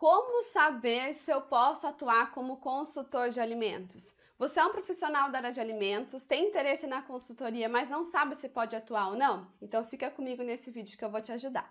Como saber se eu posso atuar como consultor de alimentos? Você é um profissional da área de alimentos, tem interesse na consultoria, mas não sabe se pode atuar ou não? Então fica comigo nesse vídeo que eu vou te ajudar.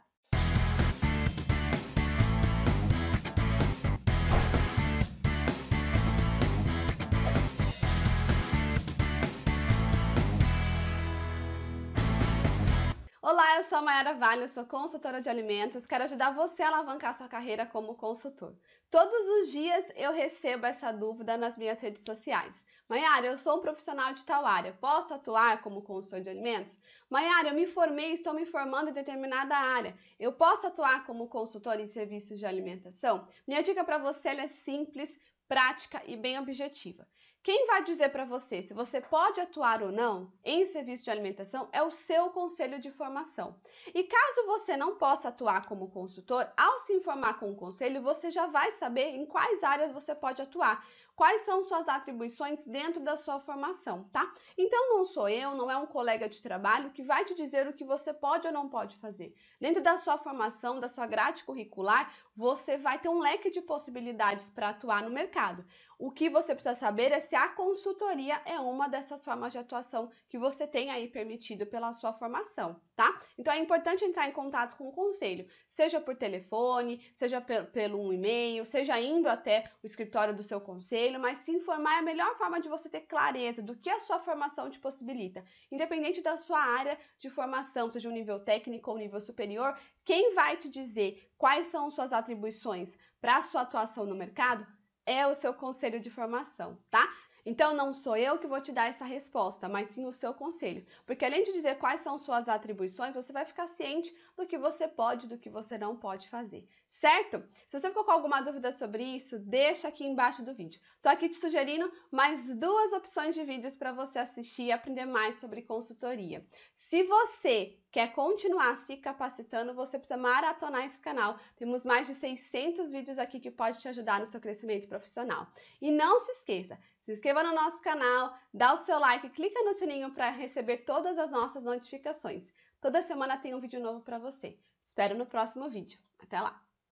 Olá, eu sou a Mayara Vale, sou consultora de alimentos, quero ajudar você a alavancar sua carreira como consultor. Todos os dias eu recebo essa dúvida nas minhas redes sociais. Mayara, eu sou um profissional de tal área, posso atuar como consultor de alimentos? Mayara, eu me formei, estou me formando em determinada área, eu posso atuar como consultor em serviços de alimentação? Minha dica para você é simples, prática e bem objetiva. Quem vai dizer para você se você pode atuar ou não em serviço de alimentação é o seu conselho de formação. E caso você não possa atuar como consultor, ao se informar com o conselho, você já vai saber em quais áreas você pode atuar, quais são suas atribuições dentro da sua formação, tá? Então não sou eu, não é um colega de trabalho que vai te dizer o que você pode ou não pode fazer. Dentro da sua formação, da sua grade curricular, você vai ter um leque de possibilidades para atuar no mercado. O que você precisa saber é se a consultoria é uma dessas formas de atuação que você tem aí permitido pela sua formação, tá? Então é importante entrar em contato com o conselho, seja por telefone, seja pelo, pelo um e-mail, seja indo até o escritório do seu conselho, mas se informar é a melhor forma de você ter clareza do que a sua formação te possibilita. Independente da sua área de formação, seja um nível técnico ou um nível superior, quem vai te dizer quais são suas atribuições para a sua atuação no mercado é o seu conselho de formação, tá? Então não sou eu que vou te dar essa resposta, mas sim o seu conselho. Porque além de dizer quais são suas atribuições, você vai ficar ciente do que você pode, do que você não pode fazer, certo? Se você ficou com alguma dúvida sobre isso, deixa aqui embaixo do vídeo. Estou aqui te sugerindo mais duas opções de vídeos para você assistir e aprender mais sobre consultoria. Se você quer continuar se capacitando, você precisa maratonar esse canal. Temos mais de 600 vídeos aqui que pode te ajudar no seu crescimento profissional. E não se esqueça, se inscreva no nosso canal, dá o seu like, clica no sininho para receber todas as nossas notificações. Toda semana tem um vídeo novo para você. Espero no próximo vídeo. Até lá!